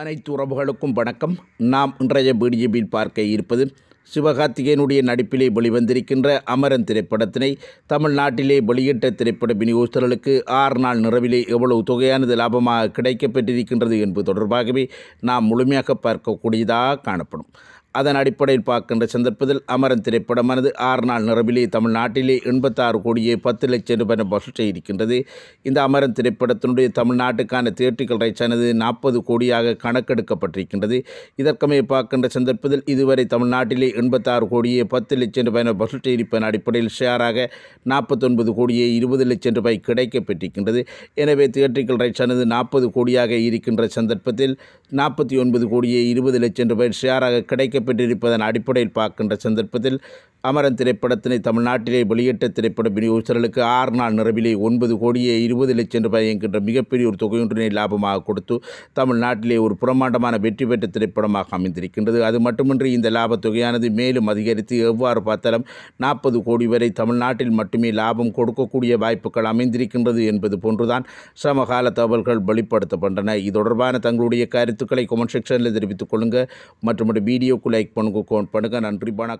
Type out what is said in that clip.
அனைத்து உறவுகளுக்கும் வணக்கம் நாம் இன்றைய பிடிஜிபியில் பார்க்க இருப்பது சிவகார்த்திகேயனுடைய நடிப்பிலே வெளிவந்திருக்கின்ற அமரன் திரைப்படத்தினை தமிழ்நாட்டிலே வெளியிட்ட திரைப்பட விநியோகஸ்தர்களுக்கு ஆறு நாள் நிறவிலே எவ்வளவு தொகையானது லாபமாக கிடைக்கப்பெற்றிருக்கின்றது என்பது தொடர்பாகவே நாம் முழுமையாக பார்க்கக்கூடியதாக காணப்படும் அதன் அடிப்படையில் பார்க்கின்ற சந்தர்ப்பத்தில் அமரன் திரைப்படமானது ஆறு நாள் நிரம்பிலே தமிழ்நாட்டிலே எண்பத்தாறு கோடியே பத்து லட்சம் ரூபாய் பட்ஜெட்டை இருக்கின்றது இந்த அமரன் திரைப்படத்தினுடைய தமிழ்நாட்டுக்கான தியேட்டர்கள் ரைச்சானது நாற்பது கோடியாக கணக்கெடுக்கப்பட்டிருக்கின்றது இதற்கமைய பார்க்கின்ற சந்தர்ப்பத்தில் இதுவரை தமிழ்நாட்டிலே எண்பத்தாறு கோடியே பத்து லட்சம் ரூபாய் பட்ஜெட்டை இருப்பதன் அடிப்படையில் ஷேராக நாற்பத்தொன்பது கோடியே இருபது லட்சம் ரூபாய் கிடைக்கப்பட்டிருக்கின்றது எனவே தியேட்டர்கள் ரைச்சானது நாற்பது கோடியாக இருக்கின்ற சந்தர்ப்பத்தில் நாற்பத்தி ஒன்பது கோடியே இருபது லட்சம் ரூபாய் ஷேராக கிடைக்க நடைபெற்றிருப்பதன் அடிப்படையில் பார்க்கின்ற சந்தர்ப்பத்தில் அமரன் திரைப்படத்தினை தமிழ்நாட்டிலே வெளியிட்ட திரைப்பட விநியோகஸ்தர்களுக்கு ஆறு நாள் நிறவிலே ஒன்பது கோடியே இருபது லட்சம் ரூபாய் என்கின்ற மிகப்பெரிய ஒரு தொகையொன்றினை லாபமாக கொடுத்து தமிழ்நாட்டிலே ஒரு புறமாண்டமான வெற்றி பெற்ற திரைப்படமாக அமைந்திருக்கின்றது அது மட்டுமின்றி இந்த லாபத் தொகையானது மேலும் அதிகரித்து எவ்வாறு பார்த்தாலும் நாற்பது கோடி வரை தமிழ்நாட்டில் மட்டுமே லாபம் கொடுக்கக்கூடிய வாய்ப்புகள் அமைந்திருக்கின்றது என்பது போன்றுதான் சமகால தகவல்கள் வெளிப்படுத்தப்பட்டன இது தொடர்பான தங்களுடைய கருத்துக்களை கமெண்ட் செக்ஷனில் தெரிவித்துக் கொள்ளுங்கள் மற்றும் வீடியோக்குள் லைக் பண்ணுங்க கோன் பண்ணுங்கள் நன்றி வணக்கம்